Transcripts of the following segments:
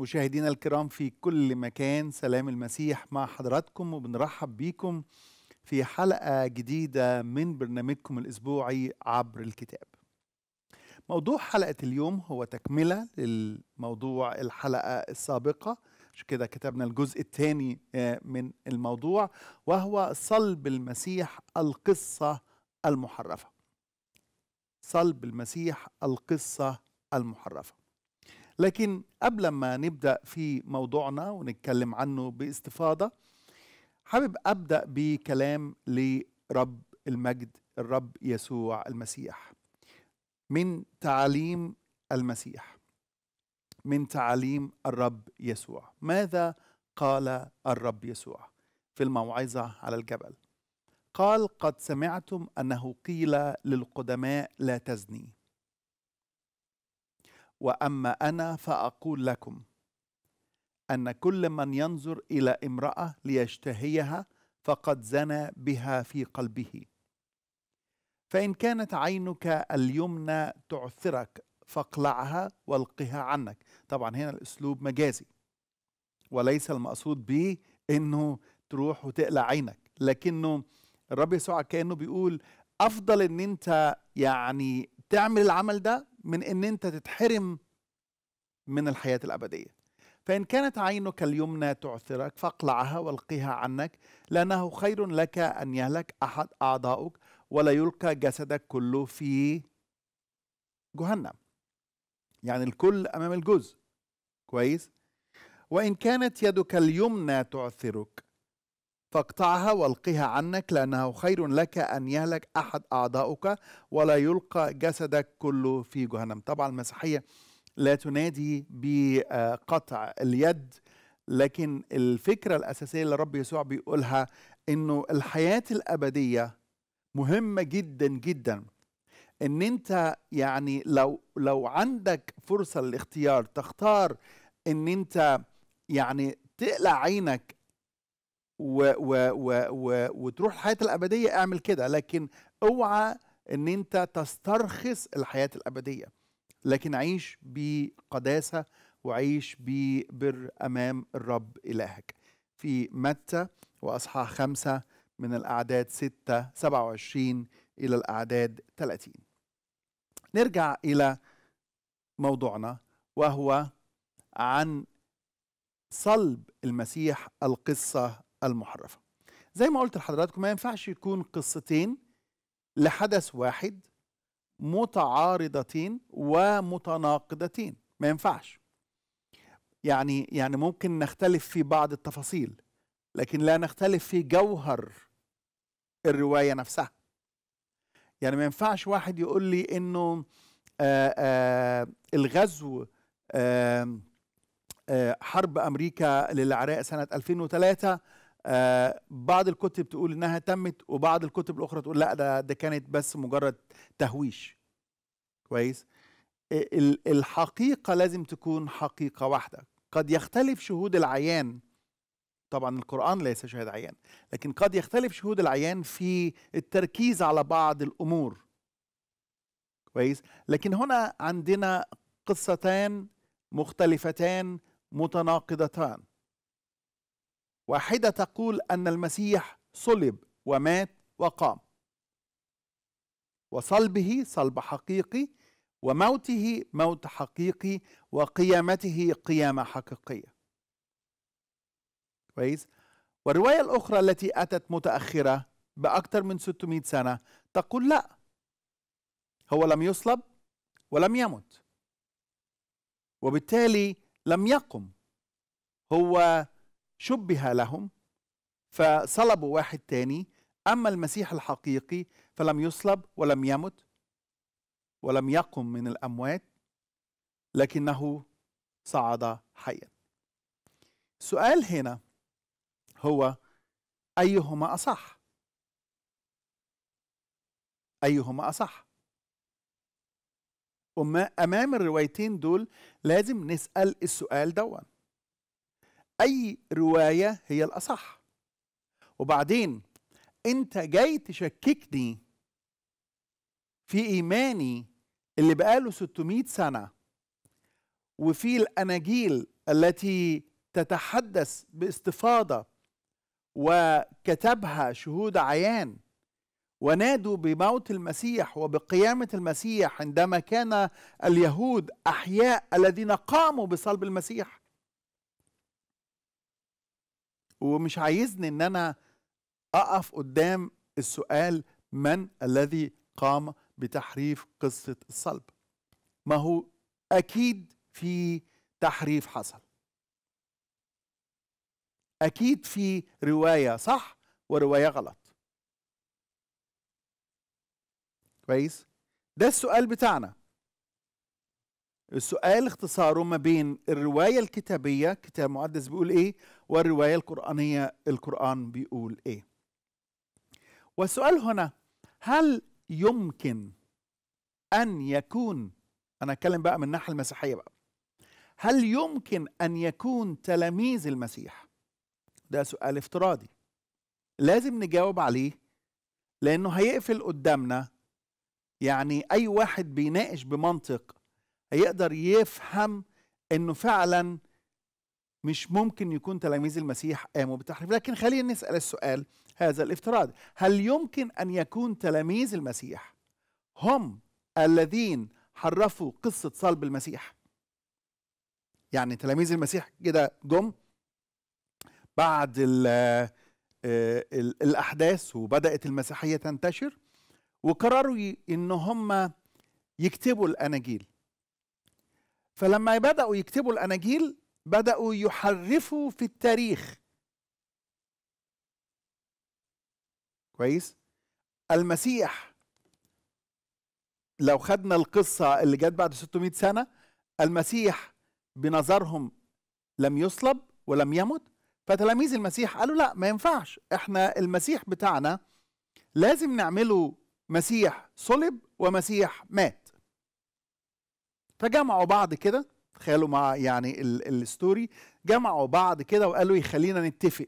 مشاهدينا الكرام في كل مكان سلام المسيح مع حضراتكم وبنرحب بيكم في حلقة جديدة من برنامجكم الأسبوعي عبر الكتاب موضوع حلقة اليوم هو تكملة للموضوع الحلقة السابقة عشان كده كتبنا الجزء الثاني آه، من الموضوع وهو صلب المسيح القصة المحرفة صلب المسيح القصة المحرفة لكن قبل ما نبدا في موضوعنا ونتكلم عنه باستفاضه حابب ابدا بكلام لرب المجد الرب يسوع المسيح من تعاليم المسيح من تعاليم الرب يسوع ماذا قال الرب يسوع في الموعظه على الجبل قال قد سمعتم انه قيل للقدماء لا تزني واما انا فاقول لكم ان كل من ينظر الى امراه ليشتهيها فقد زنى بها في قلبه فان كانت عينك اليمنى تعثرك فاقلعها والقها عنك طبعا هنا الاسلوب مجازي وليس المقصود به انه تروح وتقلع عينك لكنه الرب يسوع كانه بيقول افضل ان انت يعني تعمل العمل ده من ان انت تتحرم من الحياه الابديه فان كانت عينك اليمنى تعثرك فاقلعها والقيها عنك لانه خير لك ان يهلك احد اعضائك ولا يلقى جسدك كله في جهنم يعني الكل امام الجزء كويس وان كانت يدك اليمنى تعثرك فاقطعها والقها عنك لأنه خير لك أن يهلك أحد أعضائك ولا يلقى جسدك كله في جهنم طبعا المسيحية لا تنادي بقطع اليد لكن الفكرة الأساسية اللي رب يسوع بيقولها إنه الحياة الأبدية مهمة جدا جدا إن أنت يعني لو لو عندك فرصة للاختيار تختار إن أنت يعني تقلع عينك و و و و وتروح الحياه الابديه اعمل كده لكن اوعى ان انت تسترخص الحياه الابديه لكن عيش بقداسه وعيش ببر امام الرب الهك في متى واصحاح خمسه من الاعداد 6 27 الى الاعداد 30 نرجع الى موضوعنا وهو عن صلب المسيح القصه المحرفة زي ما قلت لحضراتكم ما ينفعش يكون قصتين لحدث واحد متعارضتين ومتناقضتين ما ينفعش يعني يعني ممكن نختلف في بعض التفاصيل لكن لا نختلف في جوهر الرواية نفسها يعني ما ينفعش واحد يقول لي انه آآ آآ الغزو آآ حرب امريكا للعراق سنه 2003 آه، بعض الكتب تقول انها تمت وبعض الكتب الاخرى تقول لا ده ده كانت بس مجرد تهويش كويس آه، الحقيقه لازم تكون حقيقه واحده قد يختلف شهود العيان طبعا القران ليس شهاد عيان لكن قد يختلف شهود العيان في التركيز على بعض الامور كويس لكن هنا عندنا قصتان مختلفتان متناقضتان واحدة تقول أن المسيح صلب ومات وقام وصلبه صلب حقيقي وموته موت حقيقي وقيامته قيامة حقيقية كويس والرواية الأخرى التي أتت متأخرة بأكثر من 600 سنة تقول لا هو لم يصلب ولم يمت وبالتالي لم يقم هو شبه لهم فصلبوا واحد تاني أما المسيح الحقيقي فلم يصلب ولم يمت ولم يقم من الأموات لكنه صعد حيا السؤال هنا هو أيهما أصح أيهما أصح أمام الروايتين دول لازم نسأل السؤال دوًا أي رواية هي الأصح وبعدين أنت جاي تشككني في إيماني اللي بقاله 600 سنة وفي الأناجيل التي تتحدث باستفاضة وكتبها شهود عيان ونادوا بموت المسيح وبقيامة المسيح عندما كان اليهود أحياء الذين قاموا بصلب المسيح ومش عايزني ان انا اقف قدام السؤال من الذي قام بتحريف قصه الصلب ما هو اكيد في تحريف حصل اكيد في روايه صح وروايه غلط كويس ده السؤال بتاعنا السؤال اختصاره ما بين الروايه الكتابيه كتاب مقدس بيقول ايه والرواية القرآنية القرآن بيقول إيه والسؤال هنا هل يمكن أن يكون أنا أتكلم بقى من الناحية المسيحية بقى هل يمكن أن يكون تلاميذ المسيح ده سؤال افتراضي لازم نجاوب عليه لأنه هيقفل قدامنا يعني أي واحد بيناقش بمنطق هيقدر يفهم أنه فعلاً مش ممكن يكون تلاميذ المسيح قاموا بالتحريف لكن خلينا نسأل السؤال هذا الافتراض هل يمكن أن يكون تلاميذ المسيح هم الذين حرفوا قصة صلب المسيح يعني تلاميذ المسيح كده جم بعد الـ آه، الـ الأحداث وبدأت المسيحية تنتشر وقرروا إن هم يكتبوا الأناجيل فلما بدأوا يكتبوا الأناجيل بدأوا يحرفوا في التاريخ كويس المسيح لو خدنا القصة اللي جت بعد 600 سنة المسيح بنظرهم لم يصلب ولم يمت فتلاميذ المسيح قالوا لا ما ينفعش احنا المسيح بتاعنا لازم نعمله مسيح صلب ومسيح مات فجمعوا بعض كده تخيلوا مع يعني الستوري جمعوا بعض كده وقالوا يخلينا نتفق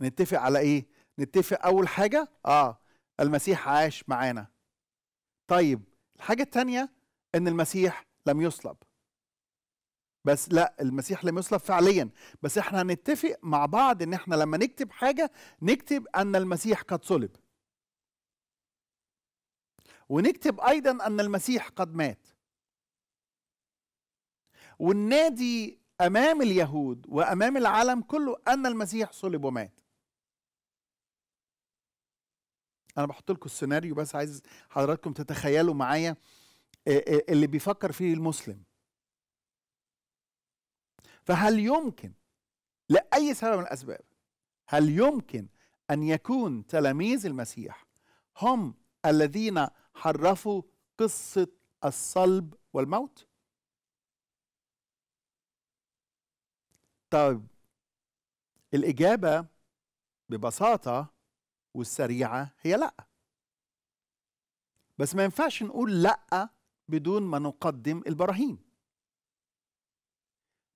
نتفق على ايه نتفق اول حاجه اه المسيح عاش معانا طيب الحاجه الثانيه ان المسيح لم يصلب بس لا المسيح لم يصلب فعليا بس احنا هنتفق مع بعض ان احنا لما نكتب حاجه نكتب ان المسيح قد صلب ونكتب ايضا ان المسيح قد مات والنادي امام اليهود وامام العالم كله ان المسيح صلب ومات انا بحط لكم السيناريو بس عايز حضراتكم تتخيلوا معايا آه، آه، اللي بيفكر فيه المسلم فهل يمكن لاي سبب من الاسباب هل يمكن ان يكون تلاميذ المسيح هم الذين حرفوا قصه الصلب والموت طيب الإجابة ببساطة والسريعة هي لأ بس ما ينفعش نقول لأ بدون ما نقدم البراهين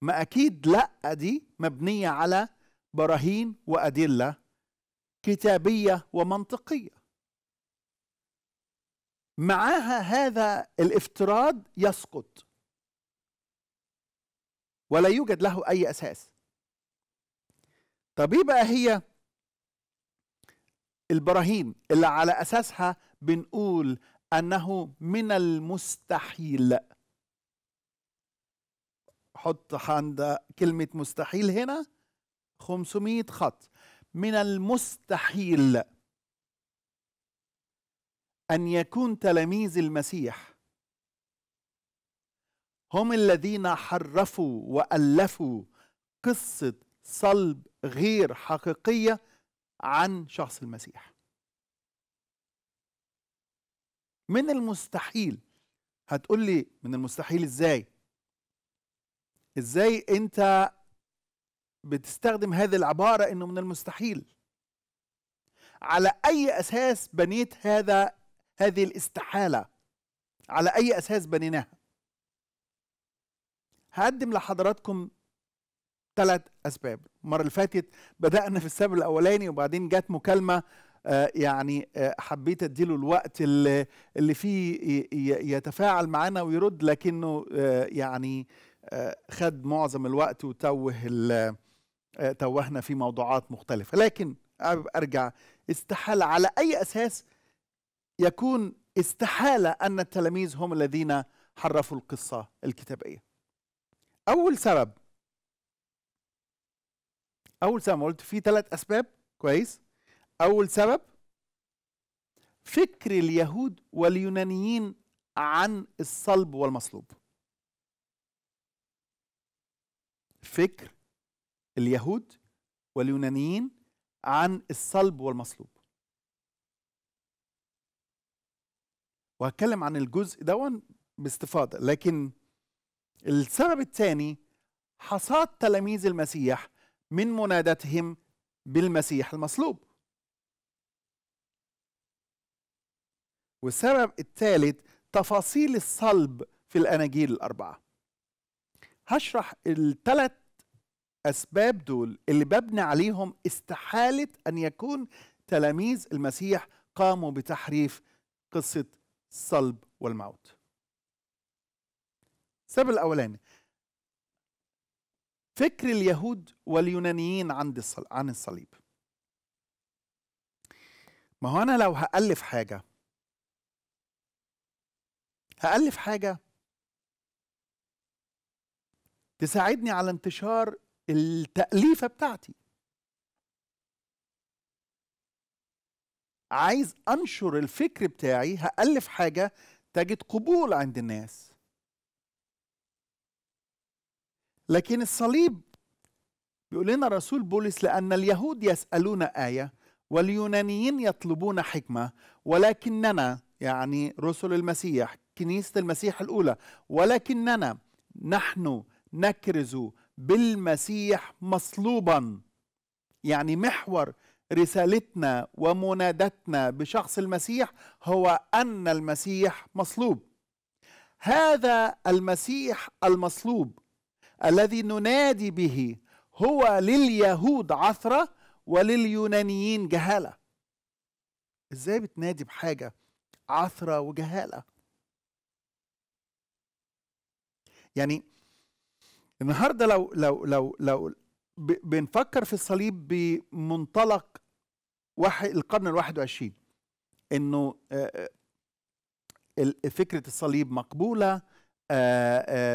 ما أكيد لأ دي مبنية على براهين وأدلة كتابية ومنطقية معاها هذا الافتراض يسقط ولا يوجد له أي أساس طب إيه بقى هي البراهين اللي على أساسها بنقول أنه من المستحيل حط عند كلمة مستحيل هنا 500 خط من المستحيل أن يكون تلاميذ المسيح هم الذين حرفوا والفوا قصه صلب غير حقيقيه عن شخص المسيح من المستحيل هتقول لي من المستحيل ازاي ازاي انت بتستخدم هذه العباره انه من المستحيل على اي اساس بنيت هذا هذه الاستحاله على اي اساس بنيناها هقدم لحضراتكم ثلاث اسباب المره اللي فاتت بدانا في السبب الاولاني وبعدين جت مكالمه آه، يعني آه، حبيت اديله الوقت اللي, فيه يتفاعل معانا ويرد لكنه آه، يعني خد معظم الوقت وتوه توهنا في موضوعات مختلفه لكن ارجع استحاله على اي اساس يكون استحاله ان التلاميذ هم الذين حرفوا القصه الكتابيه اول سبب اول سبب قلت في ثلاث اسباب كويس اول سبب فكر اليهود واليونانيين عن الصلب والمصلوب فكر اليهود واليونانيين عن الصلب والمصلوب وهتكلم عن الجزء ده باستفاضه لكن السبب الثاني حصاد تلاميذ المسيح من منادتهم بالمسيح المصلوب والسبب الثالث تفاصيل الصلب في الاناجيل الاربعه هشرح الثلاث اسباب دول اللي ببني عليهم استحاله ان يكون تلاميذ المسيح قاموا بتحريف قصه الصلب والموت السبب الاولاني فكر اليهود واليونانيين عند عن الصليب ما هو انا لو هالف حاجه هالف حاجه تساعدني على انتشار التأليفة بتاعتي عايز أنشر الفكر بتاعي هألف حاجة تجد قبول عند الناس لكن الصليب بيقول لنا الرسول بولس لأن اليهود يسألون آية واليونانيين يطلبون حكمة ولكننا يعني رسل المسيح كنيسة المسيح الأولى ولكننا نحن نكرز بالمسيح مصلوبا يعني محور رسالتنا ومنادتنا بشخص المسيح هو أن المسيح مصلوب هذا المسيح المصلوب الذي ننادي به هو لليهود عثرة ولليونانيين جهالة ازاي بتنادي بحاجة عثرة وجهالة يعني النهاردة لو لو لو لو بنفكر في الصليب بمنطلق واحد القرن الواحد وعشرين انه فكرة الصليب مقبولة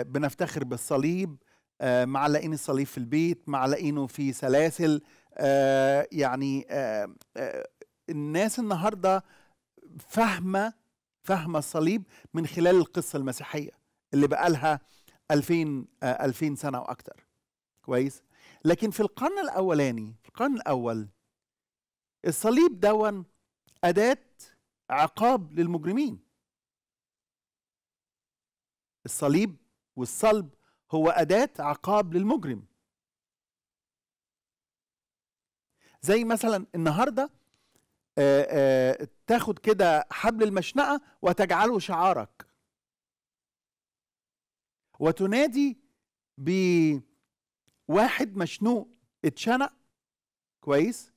بنفتخر بالصليب آه، معلقين الصليب في البيت معلقينه في سلاسل آه، يعني آه، الناس النهارده فاهمه فاهمه الصليب من خلال القصه المسيحيه اللي بقى لها 2000 2000 سنه واكثر كويس لكن في القرن الاولاني في القرن الاول الصليب دون اداه عقاب للمجرمين الصليب والصلب هو أداة عقاب للمجرم زي مثلا النهاردة آآ آآ تاخد كده حبل المشنقة وتجعله شعارك وتنادي بواحد مشنوق اتشنق كويس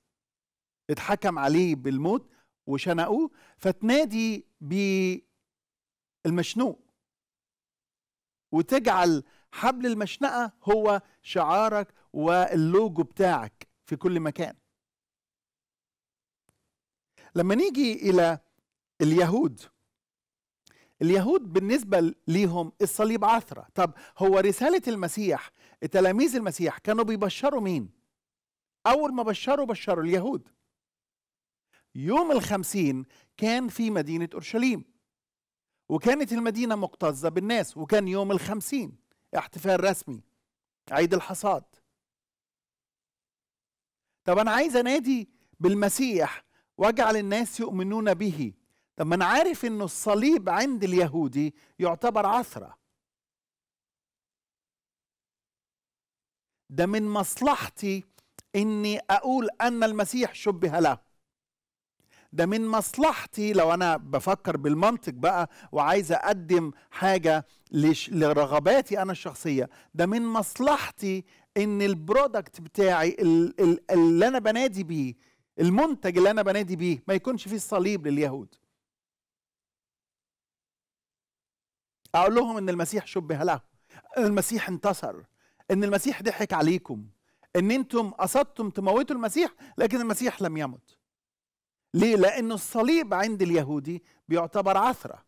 اتحكم عليه بالموت وشنقوه فتنادي بالمشنوق وتجعل حبل المشنقة هو شعارك واللوجو بتاعك في كل مكان لما نيجي إلى اليهود اليهود بالنسبة ليهم الصليب عثرة طب هو رسالة المسيح تلاميذ المسيح كانوا بيبشروا مين أول ما بشروا بشروا اليهود يوم الخمسين كان في مدينة أورشليم وكانت المدينة مكتظة بالناس وكان يوم الخمسين احتفال رسمي عيد الحصاد طب انا عايز انادي بالمسيح واجعل الناس يؤمنون به طب ما انا عارف انه الصليب عند اليهودي يعتبر عثره ده من مصلحتي اني اقول ان المسيح شبه له ده من مصلحتي لو انا بفكر بالمنطق بقى وعايز اقدم حاجه لرغباتي انا الشخصيه ده من مصلحتي ان البرودكت بتاعي اللي انا بنادي بيه المنتج اللي انا بنادي بيه ما يكونش فيه الصليب لليهود اقول لهم ان المسيح شبه له ان المسيح انتصر ان المسيح ضحك عليكم ان انتم قصدتم تموتوا المسيح لكن المسيح لم يمت ليه؟ لأن الصليب عند اليهودي بيعتبر عثرة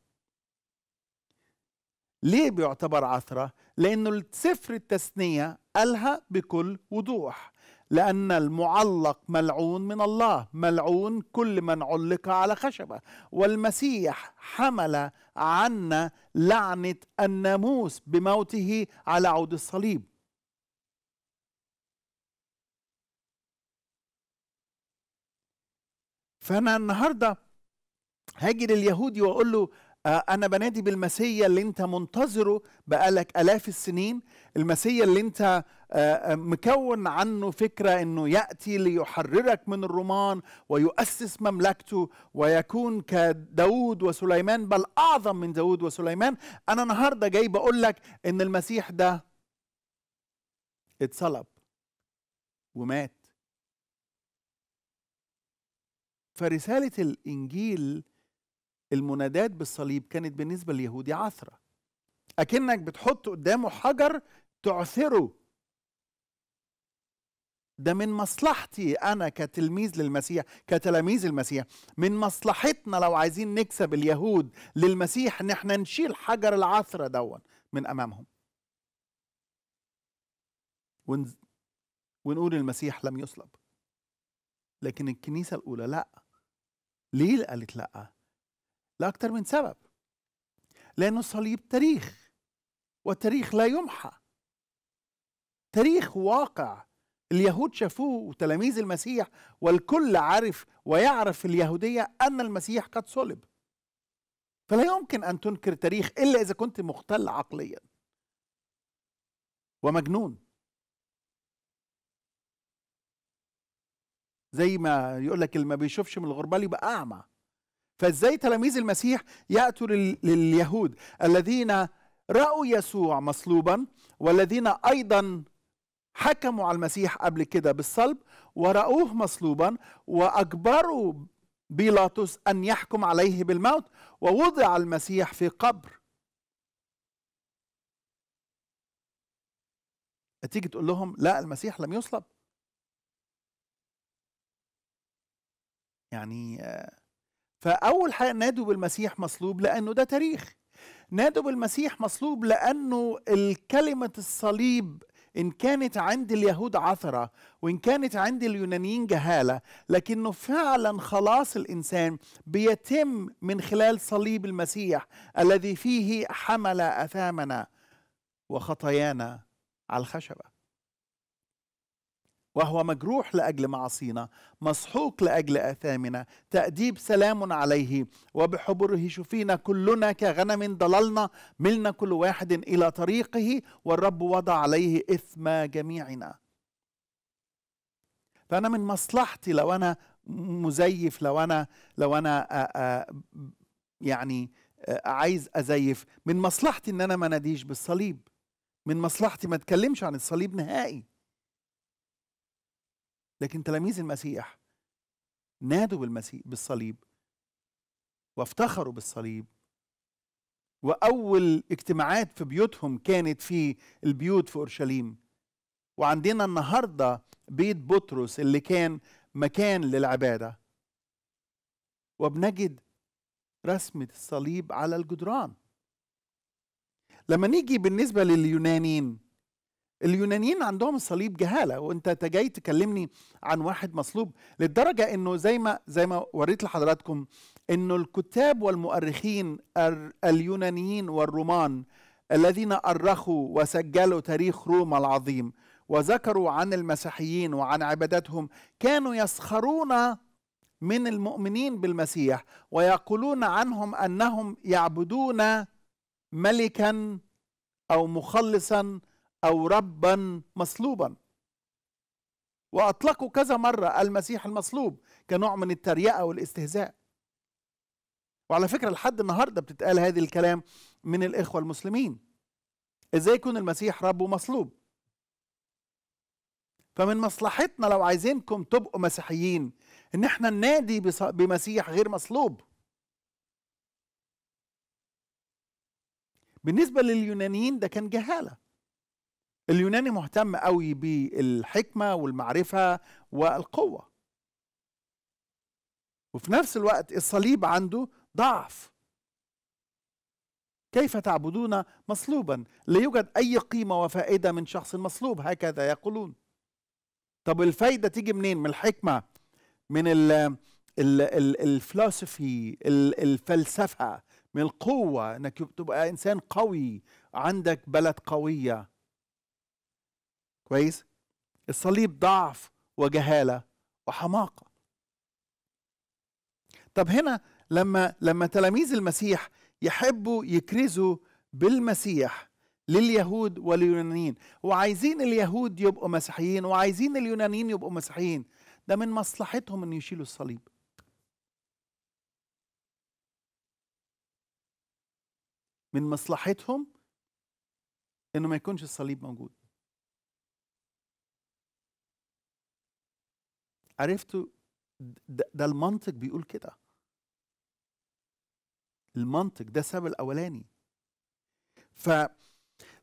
ليه بيعتبر عثرة؟ لأنه سفر التثنية قالها بكل وضوح لأن المعلق ملعون من الله ملعون كل من علق على خشبة والمسيح حمل عنا لعنة الناموس بموته على عود الصليب فانا النهارده هاجي لليهودي واقول له آه، أنا بنادي بالمسيا اللي أنت منتظره بقالك آلاف السنين، المسيا اللي أنت آه، آه، مكون عنه فكرة أنه يأتي ليحررك من الرومان ويؤسس مملكته ويكون كداود وسليمان بل أعظم من داود وسليمان، أنا النهاردة جاي بقول لك أن المسيح ده اتصلب ومات فرسالة الإنجيل المنادات بالصليب كانت بالنسبة لليهودي عثرة أكنك بتحط قدامه حجر تعثره ده من مصلحتي أنا كتلميذ للمسيح كتلاميذ المسيح من مصلحتنا لو عايزين نكسب اليهود للمسيح إن احنا نشيل حجر العثرة دون من أمامهم ونقول المسيح لم يصلب لكن الكنيسة الأولى لأ ليه قالت لا؟ لأكثر من سبب لأنه الصليب تاريخ والتاريخ لا يمحى تاريخ واقع اليهود شافوه وتلاميذ المسيح والكل عارف ويعرف في اليهودية أن المسيح قد صلب فلا يمكن أن تنكر تاريخ إلا إذا كنت مختل عقليا ومجنون زي ما يقول لك اللي ما بيشوفش من الغربال يبقى اعمى فازاي تلاميذ المسيح ياتوا لليهود الذين راوا يسوع مصلوبا والذين ايضا حكموا على المسيح قبل كده بالصلب ورأوه مصلوبا وأجبروا بيلاطس أن يحكم عليه بالموت ووضع المسيح في قبر تيجي تقول لهم لا المسيح لم يصلب يعني فأول حاجة نادوا بالمسيح مصلوب لأنه ده تاريخ نادوا بالمسيح مصلوب لأنه الكلمة الصليب إن كانت عند اليهود عثرة وإن كانت عند اليونانيين جهالة لكنه فعلا خلاص الإنسان بيتم من خلال صليب المسيح الذي فيه حمل أثامنا وخطايانا على الخشبه وهو مجروح لاجل معاصينا مسحوق لاجل اثامنا تاديب سلام عليه وبحبره شفينا كلنا كغنم ضللنا ملنا كل واحد الى طريقه والرب وضع عليه اثم جميعنا فانا من مصلحتي لو انا مزيف لو انا لو انا آآ آآ يعني آآ عايز ازيف من مصلحتي ان انا ما ناديش بالصليب من مصلحتي ما اتكلمش عن الصليب نهائي لكن تلاميذ المسيح نادوا بالمسيح بالصليب وافتخروا بالصليب واول اجتماعات في بيوتهم كانت في البيوت في اورشليم وعندنا النهارده بيت بطرس اللي كان مكان للعباده وبنجد رسمه الصليب على الجدران لما نيجي بالنسبه لليونانيين اليونانيين عندهم الصليب جهاله وانت جاي تكلمني عن واحد مصلوب للدرجه انه زي ما زي ما وريت لحضراتكم انه الكتاب والمؤرخين اليونانيين والرومان الذين أرخوا وسجلوا تاريخ روما العظيم وذكروا عن المسيحيين وعن عباداتهم كانوا يسخرون من المؤمنين بالمسيح ويقولون عنهم انهم يعبدون ملكا او مخلصا أو ربا مصلوبا وأطلقوا كذا مرة المسيح المصلوب كنوع من التريقة والاستهزاء وعلى فكرة لحد النهاردة بتتقال هذه الكلام من الإخوة المسلمين إزاي يكون المسيح رب ومصلوب فمن مصلحتنا لو عايزينكم تبقوا مسيحيين ان احنا ننادي بمسيح غير مصلوب بالنسبة لليونانيين ده كان جهالة اليوناني مهتم قوي بالحكمة والمعرفة والقوة وفي نفس الوقت الصليب عنده ضعف كيف تعبدون مصلوبا لا يوجد أي قيمة وفائدة من شخص مصلوب هكذا يقولون طب الفايدة تيجي منين من الحكمة من ال الفلسفي الفلسفة من القوة انك تبقى انسان قوي عندك بلد قوية كويس الصليب ضعف وجهاله وحماقه طب هنا لما لما تلاميذ المسيح يحبوا يكرزوا بالمسيح لليهود واليونانيين وعايزين اليهود يبقوا مسيحيين وعايزين اليونانيين يبقوا مسيحيين ده من مصلحتهم ان يشيلوا الصليب من مصلحتهم انه ما يكونش الصليب موجود عرفتوا ده, ده المنطق بيقول كده المنطق ده السبب الاولاني ف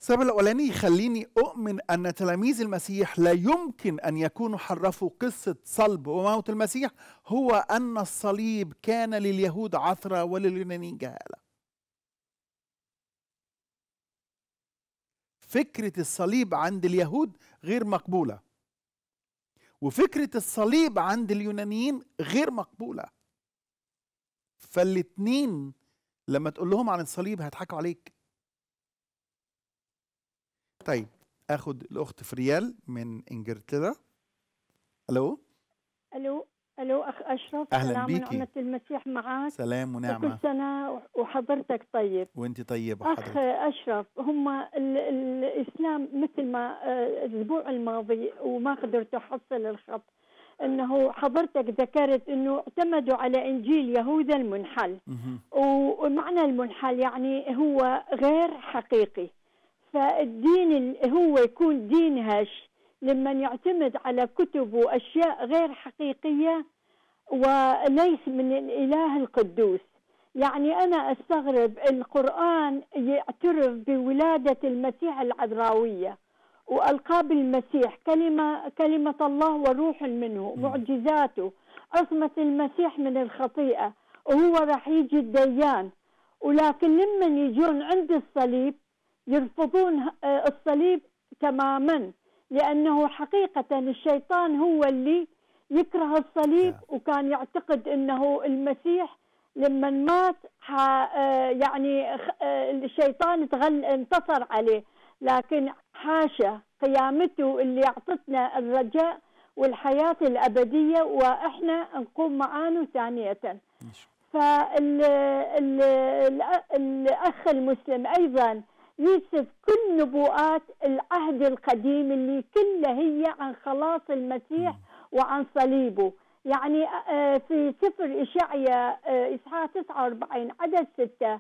السبب الاولاني يخليني اؤمن ان تلاميذ المسيح لا يمكن ان يكونوا حرفوا قصه صلب وموت المسيح هو ان الصليب كان لليهود عثره ولليونانيين جهاله فكره الصليب عند اليهود غير مقبوله وفكرة الصليب عند اليونانيين غير مقبولة فالاتنين لما تقول لهم عن الصليب هيضحكوا عليك طيب اخد الاخت فريال من انجلترا الو الو الو اخ اشرف اهلا سلام بيكي ونعمه المسيح معك سلام ونعمه كل سنه وحضرتك طيب وانت طيبه اخ اشرف هم ال الاسلام مثل ما آه، الاسبوع الماضي وما قدرت احصل الخط انه حضرتك ذكرت انه اعتمدوا على انجيل يهوذا المنحل ومعنى المنحل يعني هو غير حقيقي فالدين هو يكون دين هش لمن يعتمد على كتب واشياء غير حقيقيه وليس من الاله القدوس يعني انا استغرب القران يعترف بولاده المسيح العذراويه والقاب المسيح كلمه كلمه الله وروح منه معجزاته عصمه المسيح من الخطيئه وهو راح يجي الديان ولكن لمن يجون عند الصليب يرفضون آه، الصليب تماما لأنه حقيقة الشيطان هو اللي يكره الصليب نعم. وكان يعتقد أنه المسيح لما مات آه، يعني آه، الشيطان انتصر عليه لكن حاشا قيامته اللي أعطتنا الرجاء والحياة الأبدية وإحنا نقوم معانه ثانية نعم. فالأخ المسلم أيضا يوسف كل نبوءات العهد القديم اللي كلها هي عن خلاص المسيح وعن صليبه يعني آه، آه، في سفر إشعيا آه، إصحاح 49 عدد 6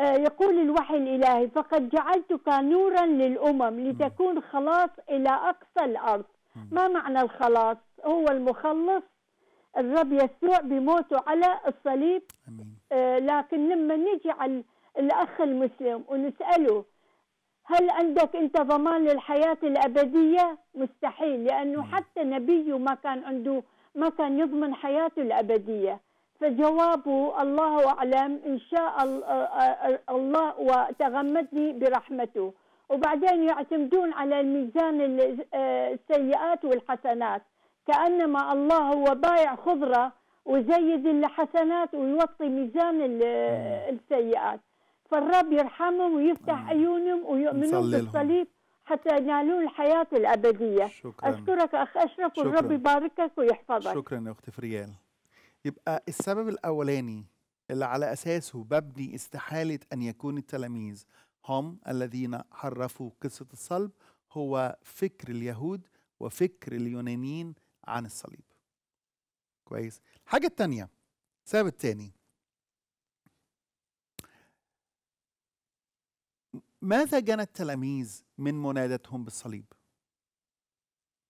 يقول الوحي الإلهي فقد جعلتك نورا للأمم لتكون خلاص إلى أقصى الأرض ما معنى الخلاص هو المخلص الرب يسوع بموته على الصليب آمين. لكن لما نجي على الأخ المسلم ونسأله هل عندك أنت ضمان للحياة الأبدية؟ مستحيل لأنه حتى نبيه ما كان عنده ما كان يضمن حياته الأبدية فجوابه الله أعلم إن شاء الله وتغمدني برحمته وبعدين يعتمدون على الميزان السيئات والحسنات كأنما الله هو بايع خضرة وزيد الحسنات ويوطي ميزان السيئات فالرب يرحمهم ويفتح آه. عيونهم ويؤمنون بالصليب حتى ينالون الحياة الأبدية شكرا. أشكرك أخ أشرف شكرا. والرب يباركك ويحفظك شكرا يا أختي فريال يبقى السبب الأولاني اللي على أساسه ببني استحالة أن يكون التلاميذ هم الذين حرفوا قصة الصلب هو فكر اليهود وفكر اليونانيين عن الصليب كويس الحاجة الثانية السبب الثاني ماذا جنى التلاميذ من منادتهم بالصليب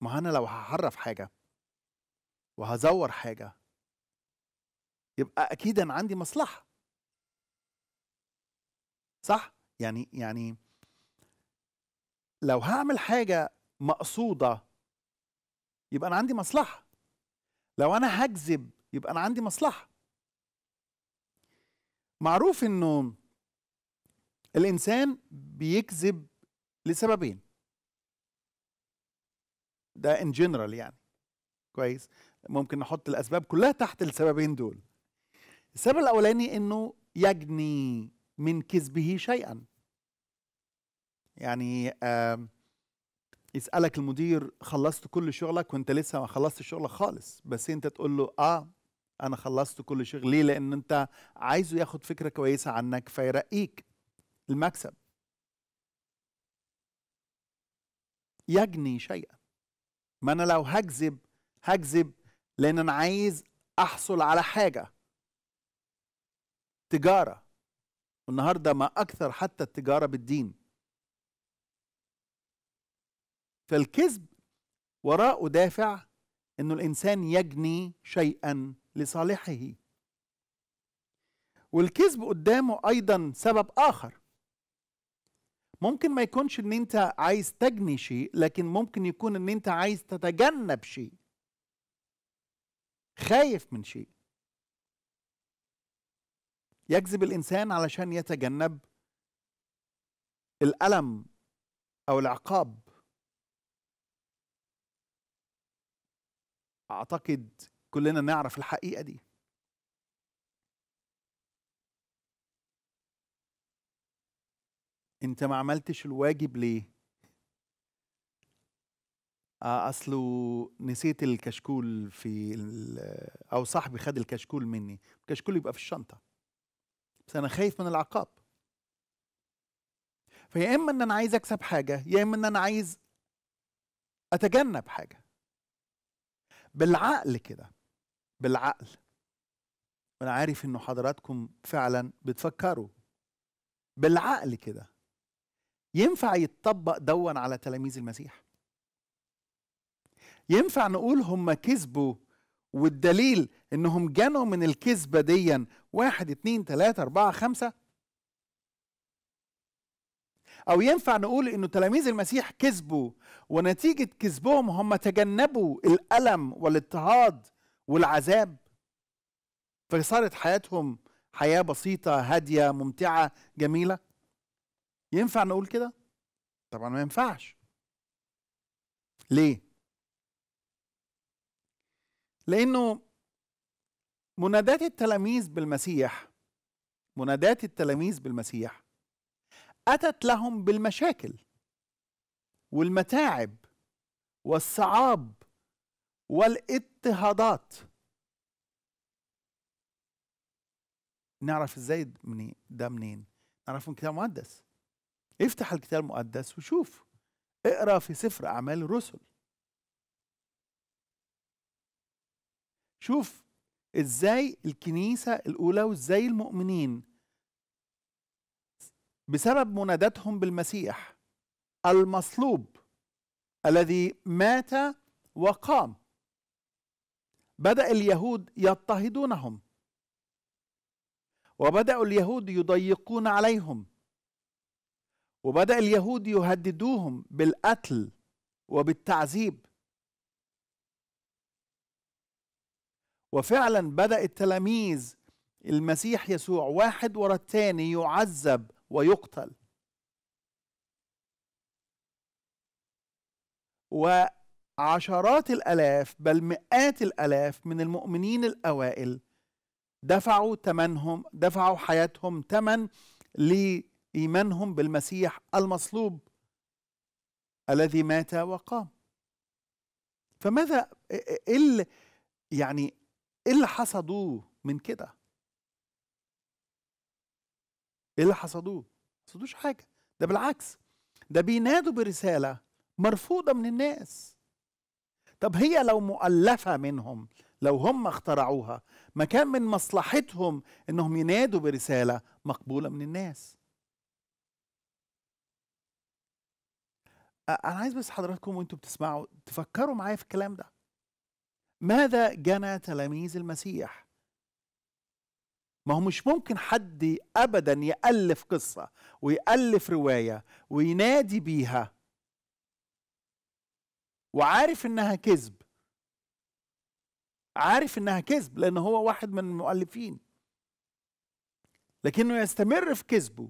ما انا لو هحرف حاجه وهزور حاجه يبقى اكيد انا عندي مصلحه صح يعني يعني لو هعمل حاجه مقصوده يبقى انا عندي مصلحه لو انا هكذب يبقى انا عندي مصلحه معروف انه الانسان بيكذب لسببين ده ان جنرال يعني كويس ممكن نحط الاسباب كلها تحت السببين دول السبب الاولاني انه يجني من كذبه شيئا يعني آه يسالك المدير خلصت كل شغلك وانت لسه ما خلصت شغلك خالص بس انت تقول له اه انا خلصت كل شغل ليه لان انت عايزه ياخد فكره كويسه عنك فيرقيك المكسب يجني شيئا ما انا لو هكذب هكذب لان انا عايز احصل على حاجه تجاره والنهارده ما اكثر حتى التجاره بالدين فالكذب وراءه دافع انه الانسان يجني شيئا لصالحه والكذب قدامه ايضا سبب اخر ممكن ما يكونش ان انت عايز تجني شيء لكن ممكن يكون ان انت عايز تتجنب شيء خايف من شيء يكذب الانسان علشان يتجنب الالم او العقاب اعتقد كلنا نعرف الحقيقه دي انت ما عملتش الواجب ليه آه، اصله نسيت الكشكول في او صاحبي خد الكشكول مني الكشكول يبقى في الشنطه بس انا خايف من العقاب فيا اما ان انا عايز اكسب حاجه يا اما ان انا عايز اتجنب حاجه بالعقل كده بالعقل وانا عارف انه حضراتكم فعلا بتفكروا بالعقل كده ينفع يتطبق دوا على تلاميذ المسيح ينفع نقول هم كذبوا والدليل انهم جنوا من الكذبة ديا واحد اتنين تلاتة اربعة خمسة او ينفع نقول انه تلاميذ المسيح كذبوا ونتيجة كذبهم هم تجنبوا الألم والاضطهاد والعذاب فصارت حياتهم حياة بسيطة هادية ممتعة جميلة ينفع نقول كده؟ طبعا ما ينفعش ليه؟ لأنه منادات التلاميذ بالمسيح منادات التلاميذ بالمسيح أتت لهم بالمشاكل والمتاعب والصعاب والاضطهادات نعرف ازاي ده منين نعرف من كتاب مقدس افتح الكتاب المقدس وشوف اقرا في سفر اعمال الرسل شوف ازاي الكنيسه الاولى وازاي المؤمنين بسبب منادتهم بالمسيح المصلوب الذي مات وقام بدا اليهود يضطهدونهم وبداوا اليهود يضيقون عليهم وبدأ اليهود يهددوهم بالقتل وبالتعذيب وفعلا بدأ التلاميذ المسيح يسوع واحد ورا الثاني يعذب ويقتل وعشرات الآلاف بل مئات الآلاف من المؤمنين الأوائل دفعوا ثمنهم دفعوا حياتهم ثمن لي ايمانهم بالمسيح المصلوب الذي مات وقام فماذا ايه يعني ايه اللي حصدوه من كده ايه اللي حصدوه ما حصدوش حاجه ده بالعكس ده بينادوا برساله مرفوضه من الناس طب هي لو مؤلفه منهم لو هم اخترعوها ما كان من مصلحتهم انهم ينادوا برساله مقبوله من الناس انا عايز بس حضراتكم وانتوا بتسمعوا تفكروا معايا في الكلام ده ماذا جنى تلاميذ المسيح ما هو مش ممكن حد ابدا يالف قصه ويالف روايه وينادي بيها وعارف انها كذب عارف انها كذب لان هو واحد من المؤلفين لكنه يستمر في كذبه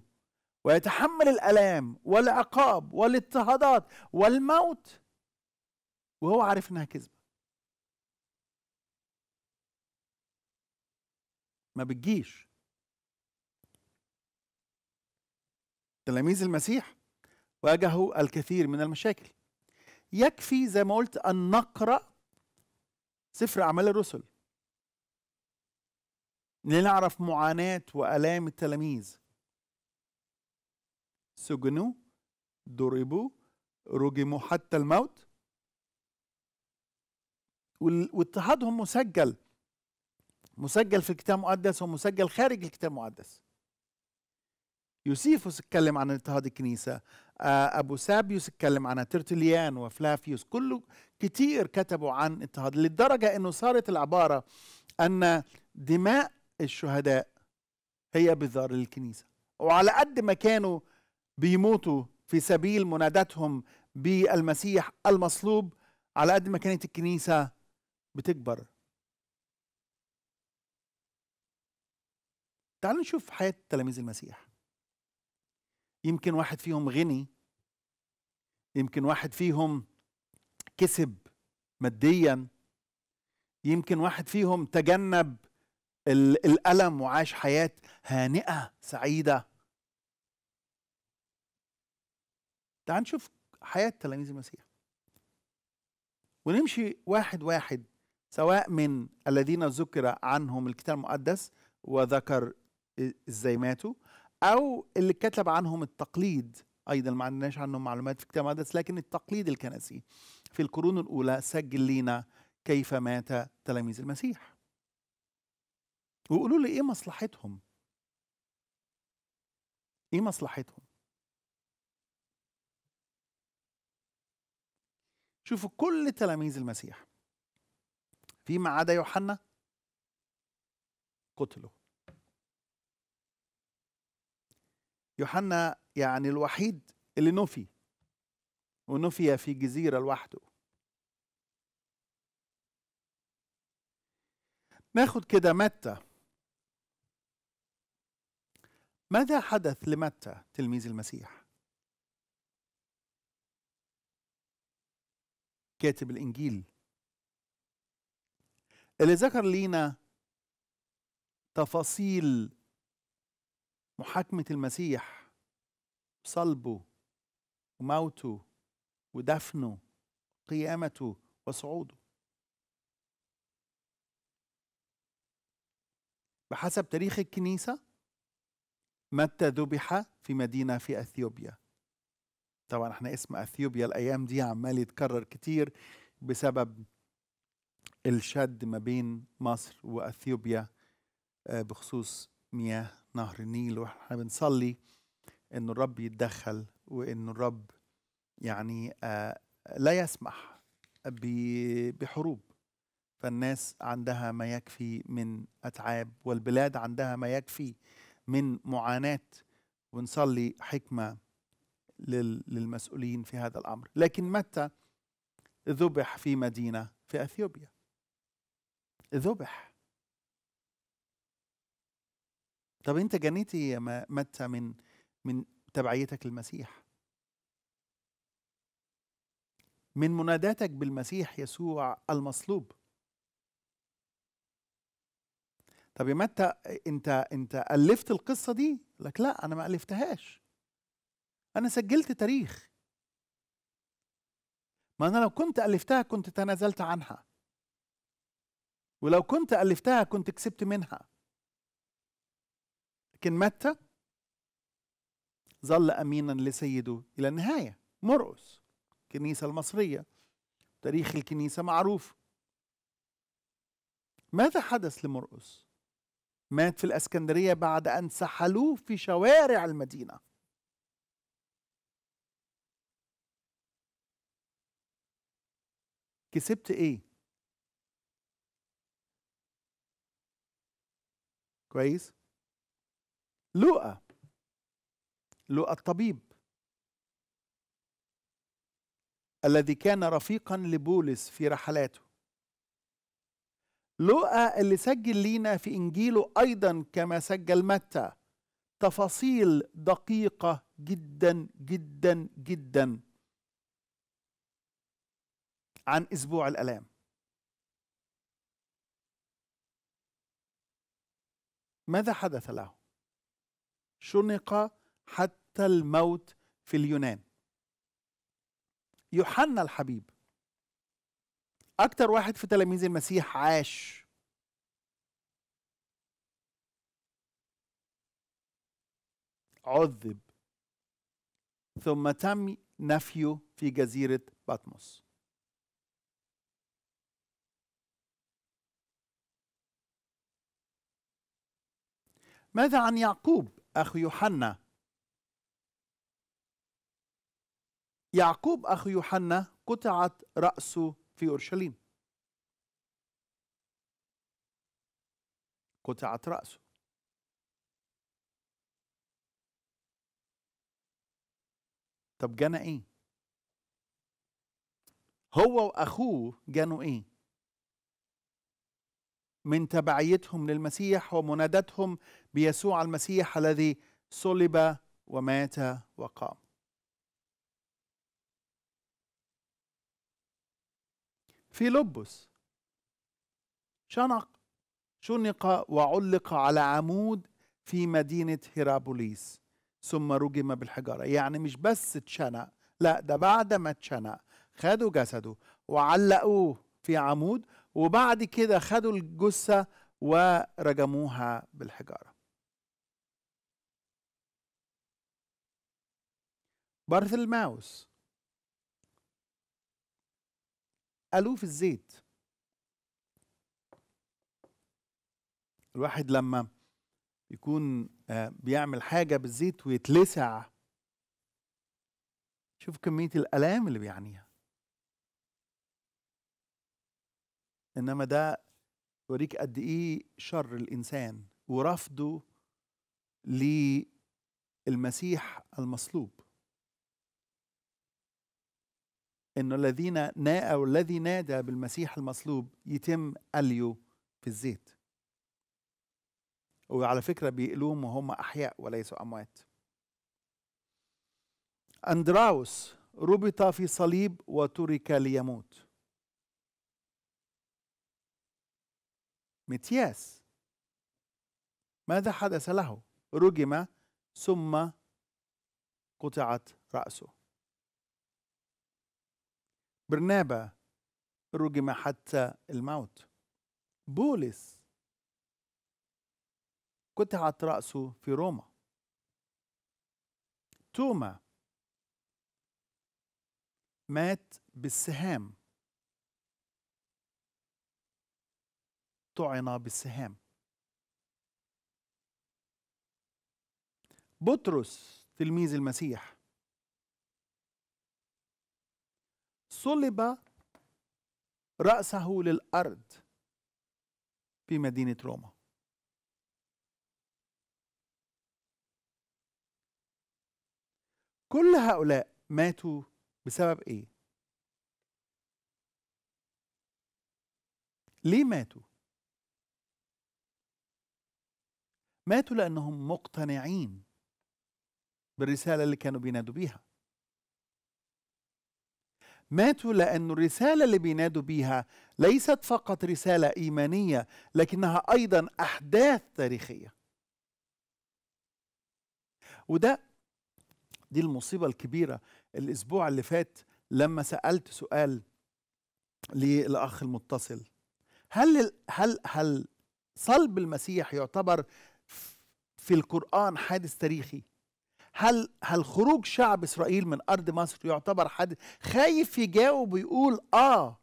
ويتحمل الالام والعقاب والاضطهادات والموت وهو عارف انها كذبه ما بتجيش تلاميذ المسيح واجهوا الكثير من المشاكل يكفي زي ما قلت ان نقرا سفر اعمال الرسل لنعرف معاناه والام التلاميذ سجنوا ضربوا رجموا حتى الموت واضطهادهم مسجل مسجل في الكتاب المقدس ومسجل خارج الكتاب المقدس يوسيفوس اتكلم عن اضطهاد الكنيسة أبو سابيوس اتكلم عن ترتليان وفلافيوس كله كتير كتبوا عن اضطهاد لدرجة أنه صارت العبارة أن دماء الشهداء هي بذار الكنيسة وعلى قد ما كانوا بيموتوا في سبيل منادتهم بالمسيح المصلوب على قد ما كانت الكنيسة بتكبر تعالوا نشوف حياة تلاميذ المسيح يمكن واحد فيهم غني يمكن واحد فيهم كسب ماديا يمكن واحد فيهم تجنب الألم وعاش حياة هانئة سعيدة تعال نشوف حياة تلاميذ المسيح ونمشي واحد واحد سواء من الذين ذكر عنهم الكتاب المقدس وذكر ازاي ماتوا او اللي كتب عنهم التقليد ايضا ما عندناش عنهم معلومات في الكتاب المقدس لكن التقليد الكنسي في القرون الاولى سجل لنا كيف مات تلاميذ المسيح وقولوا لي ايه مصلحتهم ايه مصلحتهم شوفوا كل تلاميذ المسيح فيما عدا يوحنا قتلوا يوحنا يعني الوحيد اللي نفي ونفي في جزيرة لوحده ناخد كده متى ماذا حدث لمتى تلميذ المسيح كاتب الانجيل اللي ذكر لينا تفاصيل محاكمه المسيح صلبه وموته ودفنه قيامته وصعوده بحسب تاريخ الكنيسه متى ذبح في مدينه في اثيوبيا طبعا احنا اسم اثيوبيا الايام دي عمال يتكرر كتير بسبب الشد ما بين مصر واثيوبيا آه، بخصوص مياه نهر النيل واحنا بنصلي ان الرب يتدخل وان الرب يعني آه، لا يسمح بحروب فالناس عندها ما يكفي من اتعاب والبلاد عندها ما يكفي من معاناه ونصلي حكمه للمسؤولين في هذا الامر، لكن متى ذبح في مدينه في اثيوبيا؟ ذبح. طب انت جنيتي يا متى من من تبعيتك للمسيح؟ من مناداتك بالمسيح يسوع المصلوب. طب يا متى انت انت الفت القصه دي؟ لك لا انا ما الفتهاش. أنا سجلت تاريخ ما أنا لو كنت ألفتها كنت تنازلت عنها ولو كنت ألفتها كنت كسبت منها لكن متى ظل أمينا لسيده إلى النهاية مرقس الكنيسة المصرية تاريخ الكنيسة معروف ماذا حدث لمرقس؟ مات في الاسكندريه بعد ان سحلوه في شوارع المدينه كسبت ايه كويس لؤى لؤى الطبيب الذي كان رفيقا لبولس في رحلاته لؤى اللي سجل لينا في انجيله ايضا كما سجل متى تفاصيل دقيقه جدا جدا جدا عن اسبوع الالام ماذا حدث له شنق حتى الموت في اليونان يوحنا الحبيب اكثر واحد في تلاميذ المسيح عاش عذب ثم تم نفيه في جزيره باتموس ماذا عن يعقوب أخو يوحنا يعقوب أخو يوحنا قطعت رأسه في أورشليم قطعت رأسه طب جانا ايه هو واخوه جانوا ايه من تبعيتهم للمسيح ومنادتهم بيسوع المسيح الذي صلب ومات وقام في لبس شنق شنق وعلق على عمود في مدينة هيرابوليس ثم رجم بالحجارة يعني مش بس اتشنق لا ده بعد ما اتشنق خدوا جسده وعلقوه في عمود وبعد كده خدوا الجثة ورجموها بالحجارة بارثلماوس الماوس الوف الزيت الواحد لما يكون آه، بيعمل حاجة بالزيت ويتلسع شوف كمية الآلام اللي بيعنيها إنما ده يوريك قد إيه شر الإنسان ورفضه للمسيح المصلوب انه الذين نا أو الذي نادى بالمسيح المصلوب يتم قليه في الزيت وعلى فكرة بيقلوهم وهم أحياء وليسوا أموات أندراوس ربط في صليب وترك ليموت متياس ماذا حدث له رجم ثم قطعت رأسه برنابا رجم حتى الموت بولس قطعت رأسه في روما توما مات بالسهام طعن بالسهام بطرس تلميذ المسيح صلب رأسه للأرض في مدينة روما كل هؤلاء ماتوا بسبب ايه ليه ماتوا ماتوا لانهم مقتنعين بالرساله اللي كانوا بينادوا بيها ماتوا لأن الرسالة اللي بينادوا بيها ليست فقط رسالة إيمانية لكنها أيضا أحداث تاريخية وده دي المصيبة الكبيرة الأسبوع اللي فات لما سألت سؤال للأخ المتصل هل هل هل صلب المسيح يعتبر في القرآن حادث تاريخي؟ هل هل خروج شعب اسرائيل من ارض مصر يعتبر حد خايف يجاوب ويقول اه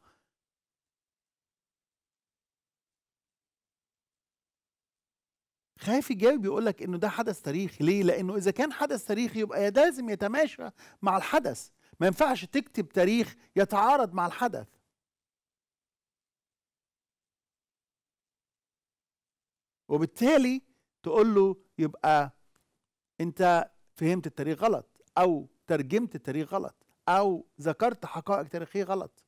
خايف يجاوب يقول لك انه ده حدث تاريخي ليه لانه اذا كان حدث تاريخي يبقى لازم يتماشى مع الحدث ما ينفعش تكتب تاريخ يتعارض مع الحدث وبالتالي تقول له يبقى انت فهمت التاريخ غلط او ترجمت التاريخ غلط او ذكرت حقائق تاريخيه غلط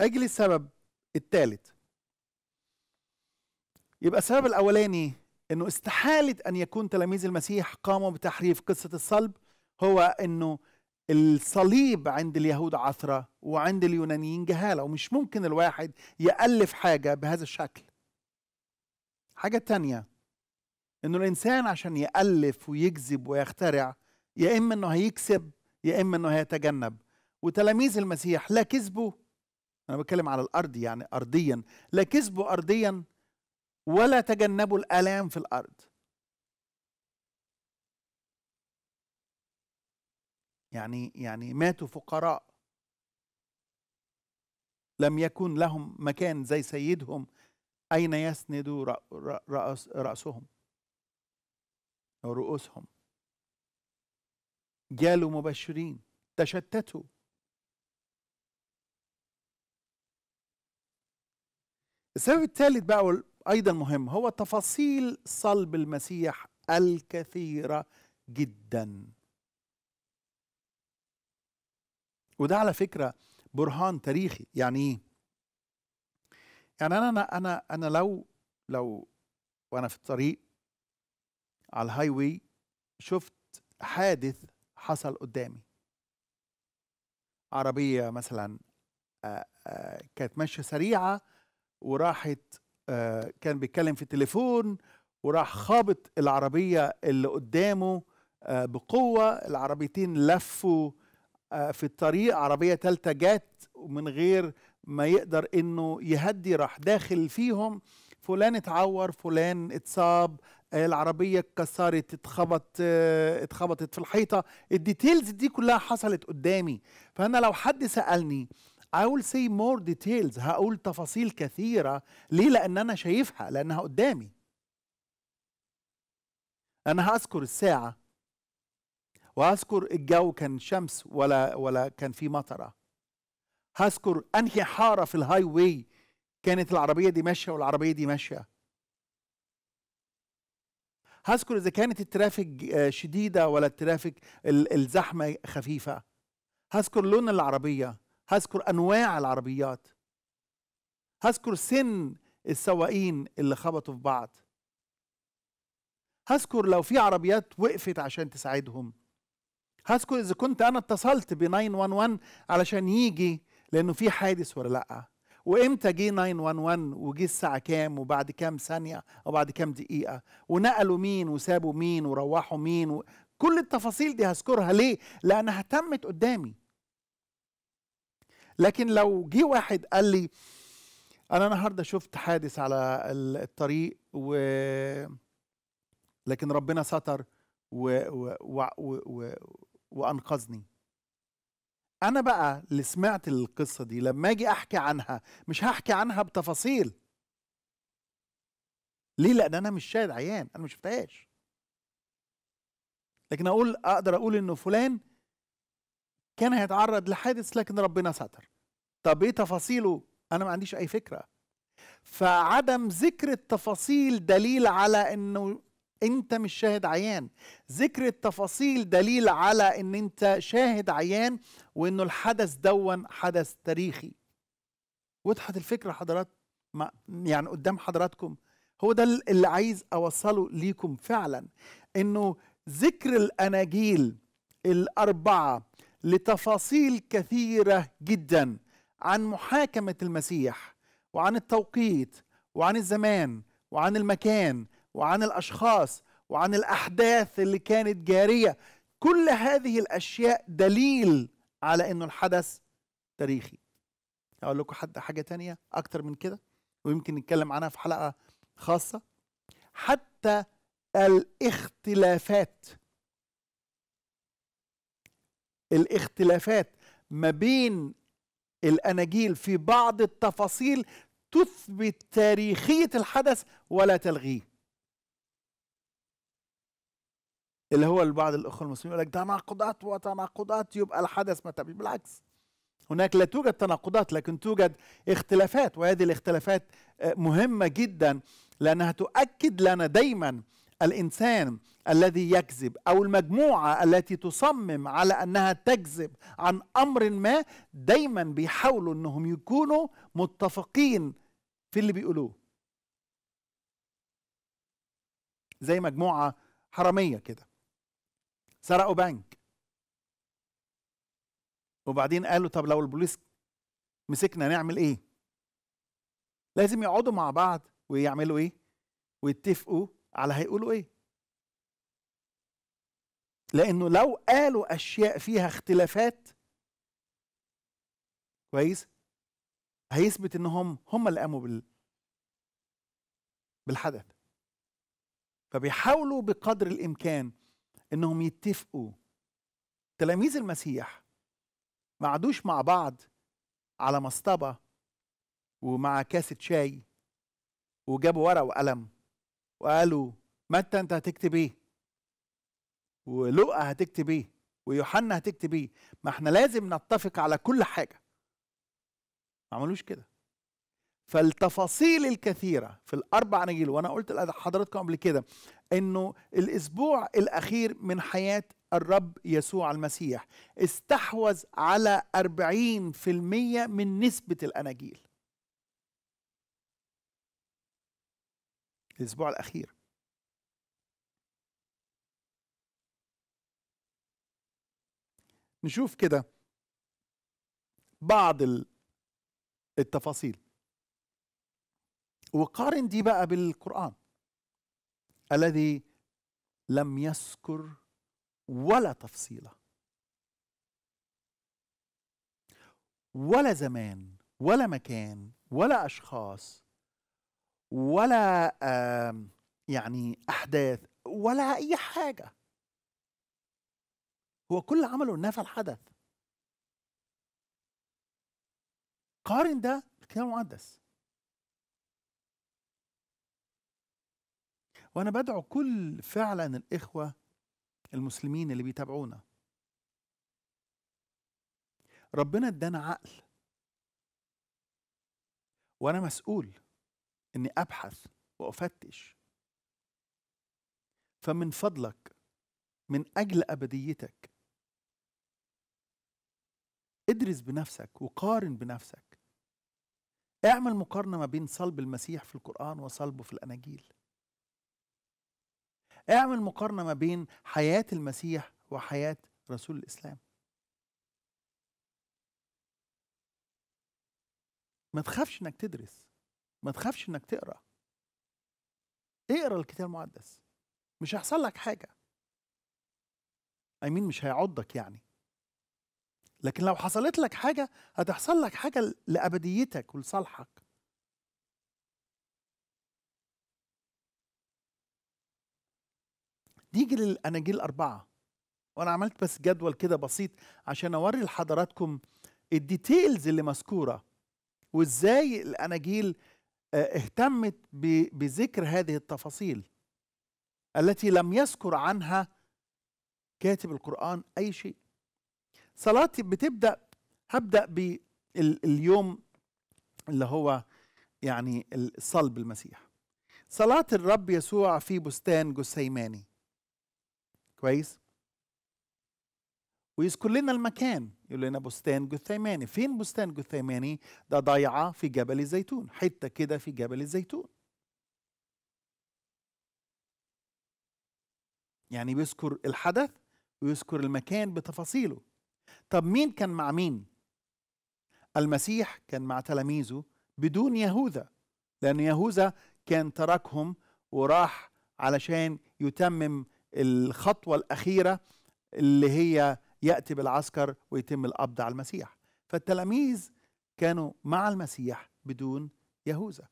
اجي للسبب الثالث يبقى السبب الاولاني انه استحاله ان يكون تلاميذ المسيح قاموا بتحريف قصه الصلب هو انه الصليب عند اليهود عثره وعند اليونانيين جهاله ومش ممكن الواحد يالف حاجه بهذا الشكل حاجة تانية انه الانسان عشان يالف ويكذب ويخترع يا اما انه هيكسب يا اما انه هيتجنب وتلاميذ المسيح لا كسبوا انا بتكلم على الارض يعني ارضيا لا كسبوا ارضيا ولا تجنبوا الالام في الارض يعني يعني ماتوا فقراء لم يكن لهم مكان زي سيدهم أين يسندوا رأس رأسهم أو رؤوسهم جالوا مبشرين تشتتوا السبب الثالث بقى أيضا مهم هو تفاصيل صلب المسيح الكثيرة جدا وده على فكرة برهان تاريخي يعني ايه يعني انا انا انا انا لو لو وانا في الطريق على الهاي واي شفت حادث حصل قدامي عربيه مثلا كانت ماشيه سريعه وراحت كان بيتكلم في التليفون وراح خابط العربيه اللي قدامه بقوه العربيتين لفوا في الطريق عربيه ثالثه جت ومن غير ما يقدر انه يهدي راح داخل فيهم فلان اتعور فلان اتصاب العربيه اتكسرت اتخبط آه، اتخبطت في الحيطه الديتيلز دي كلها حصلت قدامي فانا لو حد سالني I will say more details هقول تفاصيل كثيرة ليه لأن أنا شايفها لأنها قدامي أنا هأذكر الساعة وأذكر الجو كان شمس ولا ولا كان في مطره هذكر انهي حاره في الهاي واي كانت العربيه دي ماشيه والعربيه دي ماشيه هذكر اذا كانت الترافيك آه، شديده ولا الترافيك الزحمه خفيفه هذكر لون العربيه هذكر انواع العربيات هذكر سن السواقين اللي خبطوا في بعض هذكر لو في عربيات وقفت عشان تساعدهم هذكر اذا كنت انا اتصلت ب 911 علشان يجي لانه في حادث ولا لا وامتى جه 911 وجه الساعه كام وبعد كام ثانيه او بعد كام دقيقه ونقلوا مين وسابوا مين وروحوا مين و... كل التفاصيل دي هذكرها ليه لانها تمت قدامي لكن لو جه واحد قال لي انا النهارده شفت حادث على الطريق و لكن ربنا ستر و... و... و... و... و... وانقذني انا بقى اللي سمعت القصه دي لما اجي احكي عنها مش هحكي عنها بتفاصيل ليه لان انا مش شاهد عيان انا ما شفتهاش لكن اقول اقدر اقول انه فلان كان هيتعرض لحادث لكن ربنا ستر طب ايه تفاصيله انا ما عنديش اي فكره فعدم ذكر التفاصيل دليل على انه انت مش شاهد عيان ذكر التفاصيل دليل على ان انت شاهد عيان وانه الحدث دون حدث تاريخي وضحت الفكره حضرات ما يعني قدام حضراتكم هو ده اللي عايز اوصله ليكم فعلا انه ذكر الاناجيل الاربعه لتفاصيل كثيره جدا عن محاكمه المسيح وعن التوقيت وعن الزمان وعن المكان وعن الاشخاص وعن الاحداث اللي كانت جاريه كل هذه الاشياء دليل على انه الحدث تاريخي اقول لكم حد حاجه تانية اكتر من كده ويمكن نتكلم عنها في حلقه خاصه حتى الاختلافات الاختلافات ما بين الاناجيل في بعض التفاصيل تثبت تاريخيه الحدث ولا تلغيه اللي هو البعض الاخوه المسلمين يقول لك تناقضات وتناقضات يبقى الحدث متى بالعكس هناك لا توجد تناقضات لكن توجد اختلافات وهذه الاختلافات آه، مهمه جدا لانها تؤكد لنا دايما الانسان الذي يكذب او المجموعه التي تصمم على انها تكذب عن امر ما دايما بيحاولوا انهم يكونوا متفقين في اللي بيقولوه زي مجموعه حراميه كده سرقوا بنك وبعدين قالوا طب لو البوليس مسكنا نعمل ايه لازم يقعدوا مع بعض ويعملوا ايه ويتفقوا على هيقولوا ايه لانه لو قالوا اشياء فيها اختلافات كويس هيثبت ان هم هم اللي قاموا بال بالحدث فبيحاولوا بقدر الامكان انهم يتفقوا تلاميذ المسيح ما عادوش مع بعض على مصطبه ومع كاسه شاي وجابوا ورقه وقلم وقالوا متى انت هتكتب ايه ولوقا هتكتب ايه ويوحنا هتكتب ايه ما احنا لازم نتفق على كل حاجه ما عملوش كده فالتفاصيل الكثيره في الاربع اناجيل وانا قلت لحضراتكم قبل كده انه الاسبوع الاخير من حياه الرب يسوع المسيح استحوذ على 40% من نسبه الاناجيل الاسبوع الاخير نشوف كده بعض التفاصيل وقارن دي بقى بالقرآن الذي لم يذكر ولا تفصيله ولا زمان ولا مكان ولا اشخاص ولا يعني احداث ولا اي حاجه هو كل عمله نفى الحدث قارن ده الكتاب المقدس وانا بدعو كل فعلا الاخوه المسلمين اللي بيتابعونا ربنا ادانا عقل وانا مسؤول اني ابحث وافتش فمن فضلك من اجل ابديتك ادرس بنفسك وقارن بنفسك اعمل مقارنه ما بين صلب المسيح في القران وصلبه في الاناجيل اعمل مقارنة ما بين حياة المسيح وحياة رسول الإسلام ما تخافش انك تدرس ما تخافش انك تقرا اقرا الكتاب المقدس مش هيحصل لك حاجه مين مش هيعضك يعني لكن لو حصلت لك حاجه هتحصل لك حاجه لابديتك ولصالحك نيجي للأناجيل أربعة وأنا عملت بس جدول كده بسيط عشان أوري لحضراتكم الديتيلز اللي مذكورة وإزاي الأناجيل آه، اهتمت بذكر هذه التفاصيل التي لم يذكر عنها كاتب القرآن أي شيء صلاتي بتبدأ هبدأ باليوم اللي هو يعني صلب المسيح صلاة الرب يسوع في بستان جسيماني كويس ويذكر لنا المكان يقول لنا بستان جثيماني فين بستان جثيماني ده ضيعة في جبل الزيتون حتة كده في جبل الزيتون يعني بيذكر الحدث ويذكر المكان بتفاصيله طب مين كان مع مين المسيح كان مع تلاميذه بدون يهوذا لأن يهوذا كان تركهم وراح علشان يتمم الخطوه الاخيره اللي هي ياتي بالعسكر ويتم القبض على المسيح فالتلاميذ كانوا مع المسيح بدون يهوذا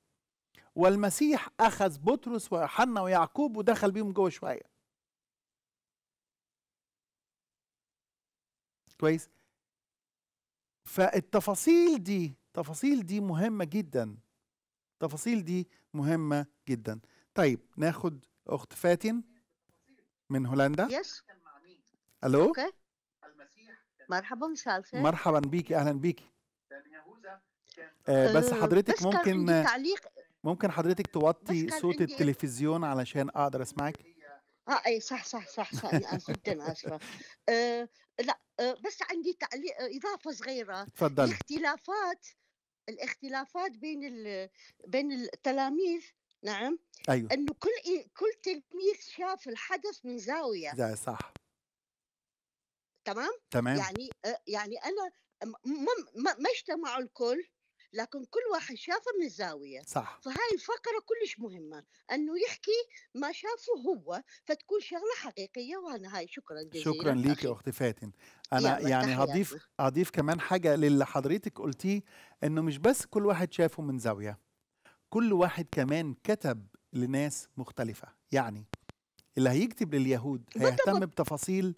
والمسيح اخذ بطرس ويوحنا ويعقوب ودخل بيهم جوه شويه كويس فالتفاصيل دي تفاصيل دي مهمه جدا التفاصيل دي مهمه جدا طيب ناخد اخت فاتن من هولندا يس الو اوكي مرحبا مساء الخير مرحبا بيكي اهلا بيكي آه, أه، بس حضرتك بس ممكن تعليق ممكن حضرتك توطي صوت إيه؟ التلفزيون علشان اقدر اسمعك اه اي صح صح صح صح جدا اسفه آه لا آه بس عندي تعليق أه، اضافه صغيره تفضل الاختلافات الاختلافات بين بين التلاميذ نعم أيوة. انه كل كل تلميذ شاف الحدث من زاويه ده صح تمام تمام يعني آه، يعني انا ما اجتمعوا الكل لكن كل واحد شافه من زاويه صح فهاي الفقره كلش مهمه انه يحكي ما شافه هو فتكون شغله حقيقيه وانا هاي شكرا جزيلا شكرا لك اختي فاتن انا يعني هضيف هضيف كمان حاجه للي حضرتك قلتيه انه مش بس كل واحد شافه من زاويه كل واحد كمان كتب لناس مختلفة يعني اللي هيكتب لليهود هيهتم بتفاصيل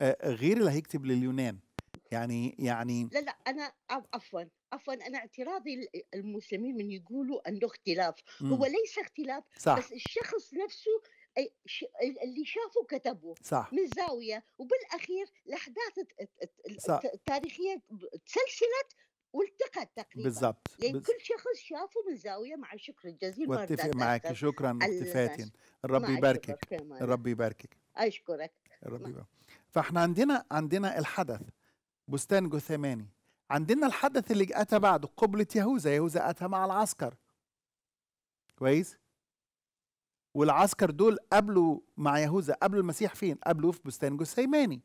آه، غير اللي هيكتب لليونان يعني يعني لا لا انا عفوا عفوا انا اعتراضي المسلمين من يقولوا انه اختلاف مم. هو ليس اختلاف صح. بس الشخص نفسه اللي شافه كتبه صح. من زاويه وبالاخير الاحداث التاريخيه تسلسلت والتقى تقريبا بالضبط يعني بز... كل شخص شافه من زاويه مع شكر الجزيل واتفق معك شكرا فاتن الرب يباركك الرب يباركك اشكرك الرب يبارك. فاحنا عندنا عندنا الحدث بستان جثماني عندنا الحدث اللي اتى بعده قبلة يهوذا يهوذا اتى مع العسكر كويس والعسكر دول قابلوا مع يهوذا قابلوا المسيح فين قابلوه في بستان جثيماني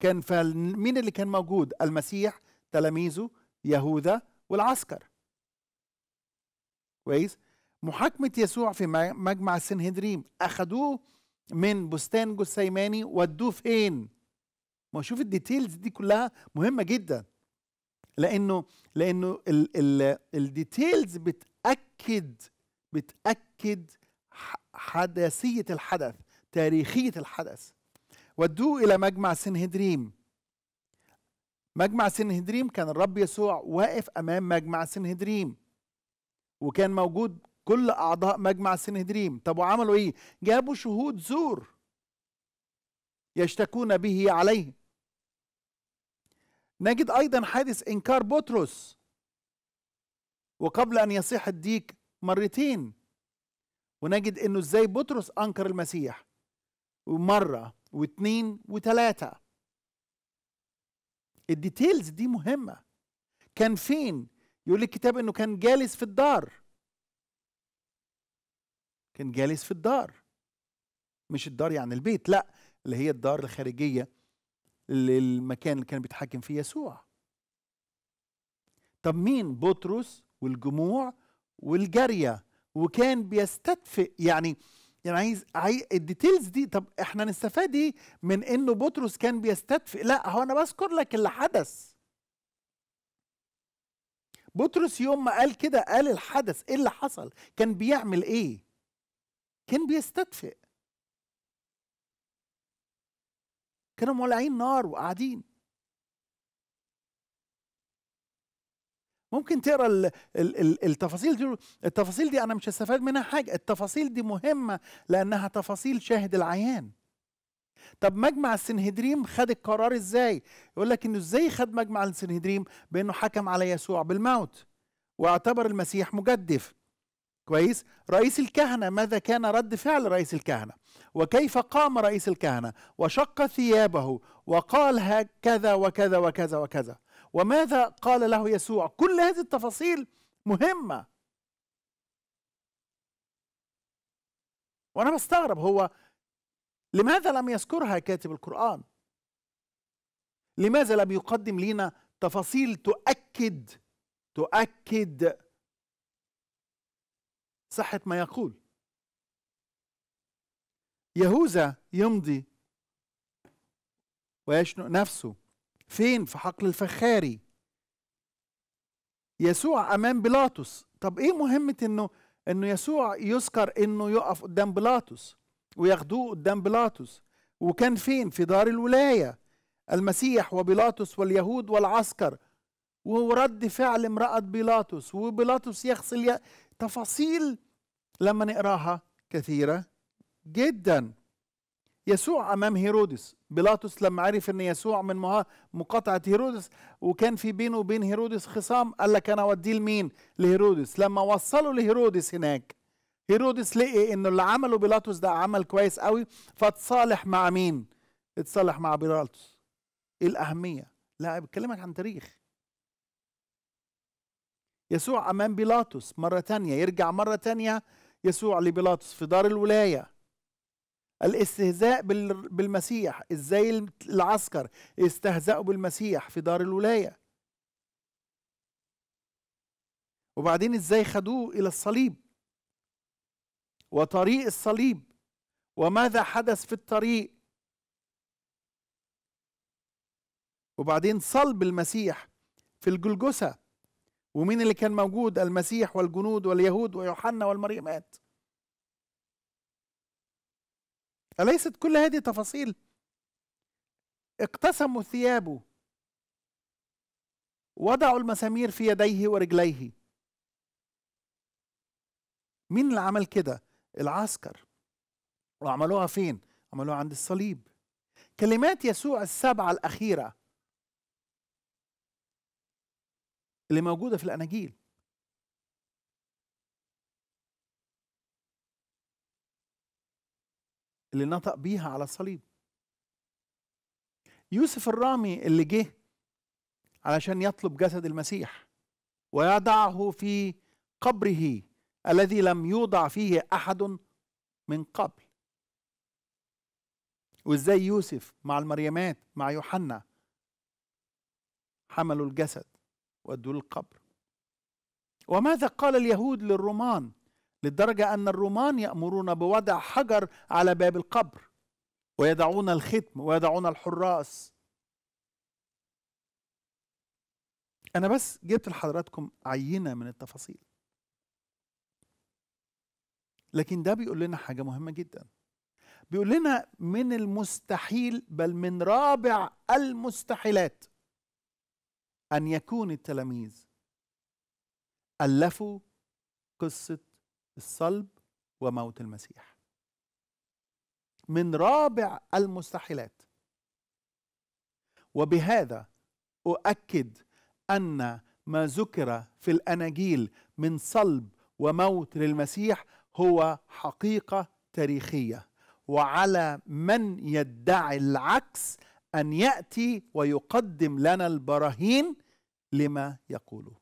كان فمين اللي كان موجود المسيح تلاميذه يهوذا والعسكر كويس محاكمة يسوع في مجمع السنهدريم أخدوه من بستان جثيماني ودوه فين ما شوف الديتيلز دي كلها مهمة جدا لأنه لأنه الديتيلز بتأكد بتأكد حدثية الحدث تاريخية الحدث ودوه إلى مجمع سنهدريم مجمع سنهدريم كان الرب يسوع واقف امام مجمع سنهدريم وكان موجود كل اعضاء مجمع سنهدريم طب وعملوا ايه جابوا شهود زور يشتكون به عليه نجد ايضا حادث انكار بطرس وقبل ان يصيح الديك مرتين ونجد انه ازاي بطرس انكر المسيح ومره واثنين وثلاثه الديتيلز دي مهمه كان فين يقول الكتاب انه كان جالس في الدار كان جالس في الدار مش الدار يعني البيت لا اللي هي الدار الخارجيه للمكان اللي كان بيتحكم فيه يسوع طب مين بطرس والجموع والجاريه وكان بيستدفئ يعني يعني عايز عايز الديتيلز دي طب احنا نستفاد ايه من انه بطرس كان بيستدفئ لا هو انا بذكر لك اللي حدث بطرس يوم ما قال كده قال الحدث ايه اللي حصل كان بيعمل ايه كان بيستدفئ كانوا مولعين نار وقاعدين ممكن تقرا التفاصيل دي التفاصيل دي انا مش هستفاد منها حاجه التفاصيل دي مهمه لانها تفاصيل شاهد العيان طب مجمع السنهدريم خد القرار ازاي يقول لك انه ازاي خد مجمع السنهدريم بانه حكم على يسوع بالموت واعتبر المسيح مجدف كويس رئيس الكهنة ماذا كان رد فعل رئيس الكهنة وكيف قام رئيس الكهنة وشق ثيابه وقال هكذا وكذا وكذا وكذا وماذا قال له يسوع كل هذه التفاصيل مهمه وانا بستغرب هو لماذا لم يذكرها كاتب القران لماذا لم يقدم لنا تفاصيل تؤكد تؤكد صحه ما يقول يهوذا يمضي ويشنق نفسه فين في حقل الفخاري يسوع امام بيلاطس طب ايه مهمه انه انه يسوع يذكر انه يقف قدام بيلاطس وياخدوه قدام بيلاطس وكان فين في دار الولايه المسيح وبيلاطس واليهود والعسكر ورد فعل امرأة بيلاطس وبيلاطس يغسل تفاصيل لما نقراها كثيرة جدا يسوع امام هيرودس بيلاطس لما عرف ان يسوع من مقاطعه هيرودس وكان في بينه وبين هيرودس خصام قال لك انا اوديه لمين لهيرودس لما وصلوا لهيرودس هناك هيرودس لقي انه اللي عمله بيلاطس ده عمل كويس قوي فاتصالح مع مين اتصالح مع بيلاطس ايه الاهميه لا بكلمك عن تاريخ يسوع امام بيلاطس مره تانية يرجع مره تانية يسوع لبيلاطس في دار الولايه الاستهزاء بالمسيح ازاي العسكر استهزأوا بالمسيح في دار الولايه وبعدين ازاي خدوه الى الصليب وطريق الصليب وماذا حدث في الطريق وبعدين صلب المسيح في الجلجثه ومين اللي كان موجود المسيح والجنود واليهود ويوحنا والمريمات أليست كل هذه تفاصيل اقتسموا ثيابه وضعوا المسامير في يديه ورجليه مين اللي عمل كده العسكر وعملوها فين عملوها عند الصليب كلمات يسوع السبعة الأخيرة اللي موجودة في الأناجيل اللي نطق بيها على الصليب يوسف الرامي اللي جه علشان يطلب جسد المسيح ويضعه في قبره الذي لم يوضع فيه احد من قبل وازاي يوسف مع المريمات مع يوحنا حملوا الجسد وادوه القبر وماذا قال اليهود للرومان لدرجة أن الرومان يأمرون بوضع حجر على باب القبر ويدعون الختم ويدعون الحراس أنا بس جبت لحضراتكم عينة من التفاصيل لكن ده بيقول لنا حاجة مهمة جدا بيقول لنا من المستحيل بل من رابع المستحيلات أن يكون التلاميذ ألفوا قصة الصلب وموت المسيح من رابع المستحيلات وبهذا اؤكد ان ما ذكر في الاناجيل من صلب وموت للمسيح هو حقيقه تاريخيه وعلى من يدعي العكس ان ياتي ويقدم لنا البراهين لما يقوله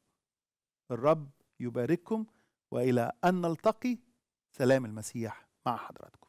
الرب يبارككم والى ان نلتقي سلام المسيح مع حضراتكم